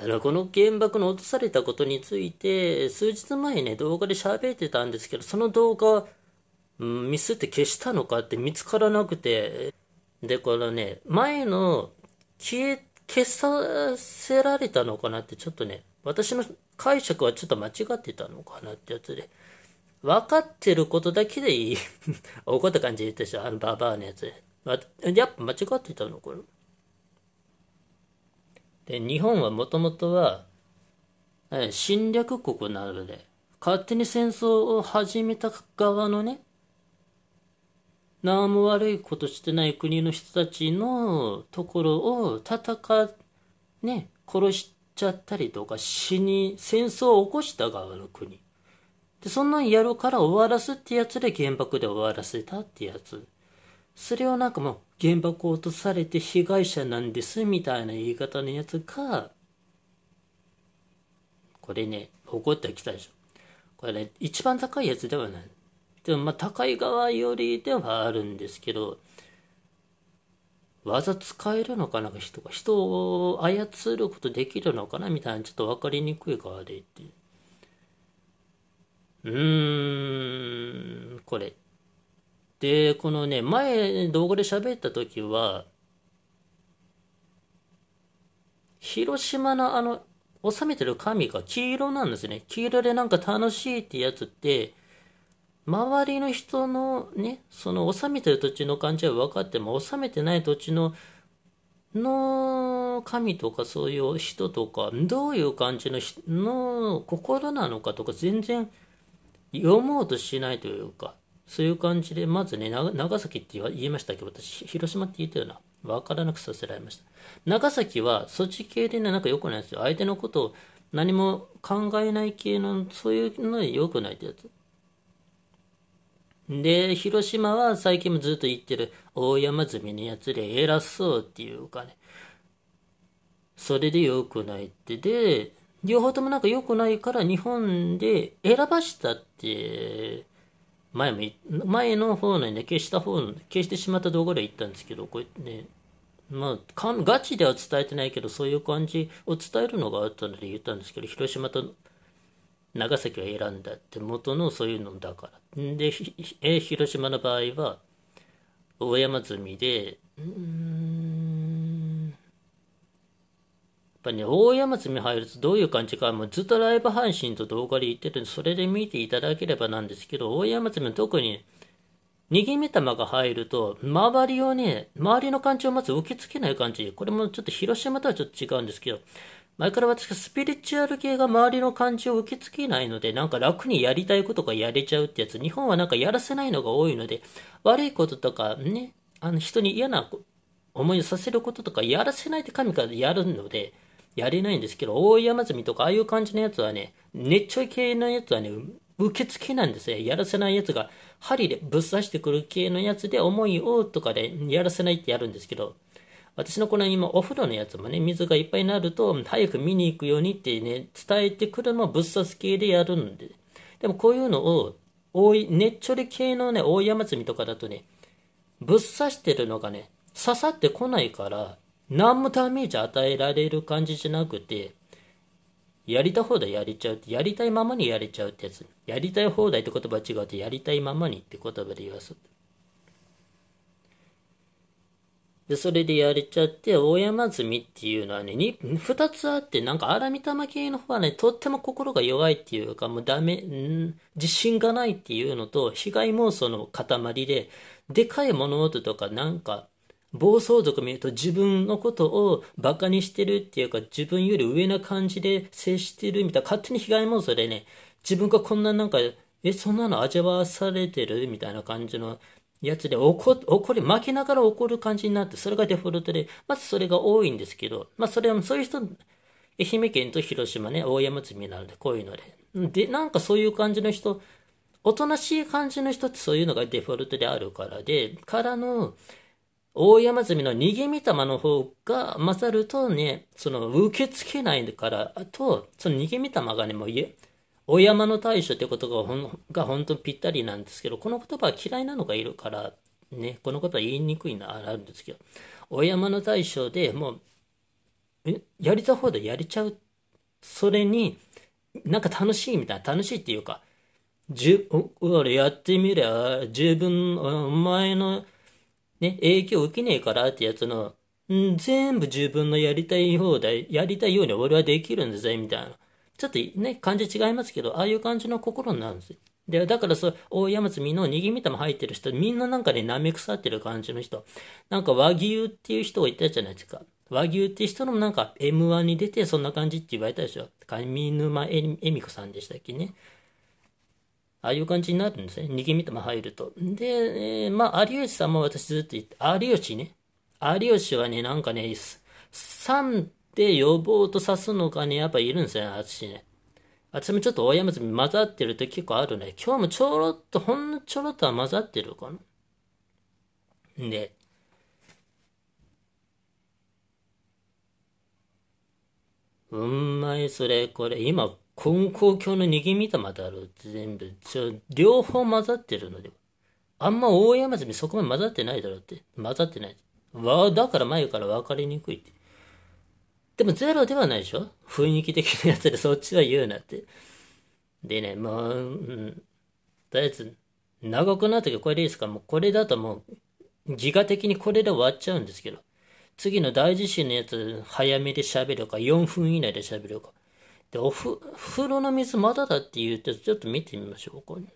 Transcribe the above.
からこの原爆の落とされたことについて、数日前ね、動画で喋ってたんですけど、その動画、ミスって消したのかって見つからなくて、で、このね、前の消え、消させられたのかなってちょっとね、私の解釈はちょっと間違ってたのかなってやつで、分かってることだけでいい。怒 った感じで言したあのババアのやつで。やっぱ間違ってたのかなで、日本はもともとは、侵略国なので、勝手に戦争を始めた側のね、何も悪いことしてない国の人たちのところを戦、ね、殺しちゃったりとか死に、戦争を起こした側の国。で、そんなんやろうから終わらすってやつで原爆で終わらせたってやつ。それをなんかもう原爆を落とされて被害者なんですみたいな言い方のやつか、これね、怒ってきたでしょ。これね、一番高いやつではない。でもまあ高い側よりではあるんですけど、技使えるのかな人が人を操ることできるのかなみたいなちょっと分かりにくい側で言って。うーん、これで、このね、前動画で喋った時は、広島のあの、収めてる紙が黄色なんですね。黄色でなんか楽しいってやつって、周りの人のね、その収めてる土地の感じは分かっても、収めてない土地の、の神とかそういう人とか、どういう感じのの心なのかとか全然読もうとしないというか、そういう感じで、まずね、長崎って言いましたけど、私、広島って言ったような、わからなくさせられました。長崎は、そっち系でね、なんか良くないんですよ。相手のことを何も考えない系の、そういうの良くないってやつ。で、広島は最近もずっと言ってる、大山積みのやつで偉そうっていうかね、それで良くないって。で、両方ともなんか良くないから日本で選ばしたって前も、前の方のね、消した方の、消してしまった動画で言ったんですけど、これね、まあ、かんガチでは伝えてないけど、そういう感じを伝えるのがあったので言ったんですけど、広島と長崎を選んだって元のそういうのだから。で、広島の場合は、大山積みで、っぱね、大山積入るとどういう感じか、もうずっとライブ配信と動画で言ってるんで、それで見ていただければなんですけど、大山積は特に、逃げ目玉が入ると、周りをね、周りの感じをまず受け付けない感じ。これもちょっと広島とはちょっと違うんですけど、前から私がスピリチュアル系が周りの感じを受け付けないので、なんか楽にやりたいことがやれちゃうってやつ、日本はなんかやらせないのが多いので、悪いこととかね、あの人に嫌な思いをさせることとかやらせないって神からやるので、やれないんですけど、大山積みとか、ああいう感じのやつはね、熱中系のやつはね、受付なんですよ。やらせないやつが、針でぶっ刺してくる系のやつで、重いをとかでやらせないってやるんですけど、私のこの今、お風呂のやつもね、水がいっぱいになると、早く見に行くようにってね、伝えてくるのをぶっ刺す系でやるんで。でもこういうのを、多い、熱中系のね、大山積みとかだとね、ぶっ刺してるのがね、刺さってこないから、何もダメージ与えられる感じじゃなくて、やりた放題やれちゃうって、やりたいままにやれちゃうってやつ。やりたい放題って言葉違うと、やりたいままにって言葉で言わす。で、それでやれちゃって、大山積っていうのはね、二つあって、なんか荒見玉系の方はね、とっても心が弱いっていうか、もうダメ、ん自信がないっていうのと、被害妄想の塊で、でかい物音とか、なんか、暴走族見ると自分のことをバカにしてるっていうか自分より上な感じで接してるみたいな勝手に被害妄想でね自分がこんななんかえそんなの味わわされてるみたいな感じのやつで怒怒り負けながら怒る感じになってそれがデフォルトでまずそれが多いんですけどまあそれはそういう人愛媛県と広島ね大山積みなのでこういうのででなんかそういう感じの人おとなしい感じの人ってそういうのがデフォルトであるからでからの大山積みの逃げ御霊の方が勝るとね、その受け付けないからと、その逃げ見玉がね、もうえ、大山の大将ってことがほんが本当ぴったりなんですけど、この言葉は嫌いなのがいるから、ね、このことは言いにくいな、あるんですけど、大山の大将でもう、え、やりた方でやれちゃう。それに、なんか楽しいみたいな、楽しいっていうか、じゅ、俺やってみりゃ、十分、お前のね、影響受けねえからってやつの、ん全部自分のやりたい放題、やりたいように俺はできるんだぜ、みたいな。ちょっとね、感じ違いますけど、ああいう感じの心になるんですよ。で、だからそう、大山積みの逃げみたも入ってる人、みんななんかね、舐め腐ってる感じの人。なんか和牛っていう人がいたじゃないですか。和牛って人のなんか M1 に出てそんな感じって言われたでしょ。上沼恵美子さんでしたっけね。ああいう感じになるんですね。逃げても入ると。で、えー、まあ、有吉さんも私ずっと言って、有吉ね。有吉はね、なんかね、3呼予防とさすのかね、やっぱいるんですよね、私ね。私もちょっと親娘混ざってると結構あるね。今日もちょろっと、ほんのちょろっとは混ざってるかな。で、うんまい、それ、これ、今、根高教の逃げ見たまである全部ちょ両方混ざってるのであんま大山積みそこまで混ざってないだろうって混ざってないわだから前から分かりにくいってでもゼロではないでしょ雰囲気的なやつでそっちは言うなってでねもう、うん、とりあえず長くなった時これでいいですかもうこれだともう自我的にこれで終わっちゃうんですけど次の大地震のやつ早めで喋るか4分以内で喋るかで、おふ、風呂の水まだだって言うて、ちょっと見てみましょう、ここに。